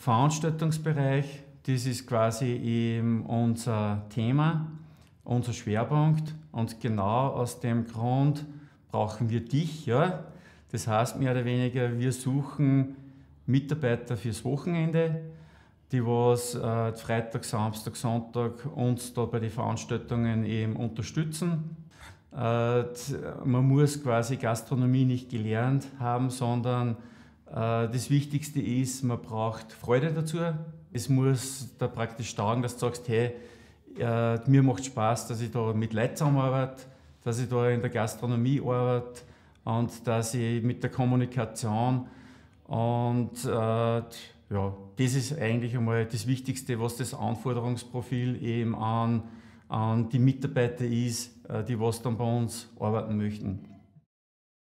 Veranstaltungsbereich, das ist quasi eben unser Thema, unser Schwerpunkt und genau aus dem Grund brauchen wir dich. Ja? Das heißt mehr oder weniger, wir suchen Mitarbeiter fürs Wochenende, die was äh, Freitag, Samstag, Sonntag uns da bei den Veranstaltungen eben unterstützen. Äh, man muss quasi Gastronomie nicht gelernt haben, sondern äh, das Wichtigste ist, man braucht Freude dazu. Es muss da praktisch taugen, dass du sagst, hey, äh, mir macht Spaß, dass ich da mit Leuten zusammenarbeite, dass ich da in der Gastronomie arbeite und dass ich mit der Kommunikation und äh, ja, das ist eigentlich einmal das Wichtigste, was das Anforderungsprofil eben an, an die Mitarbeiter ist, die was dann bei uns arbeiten möchten.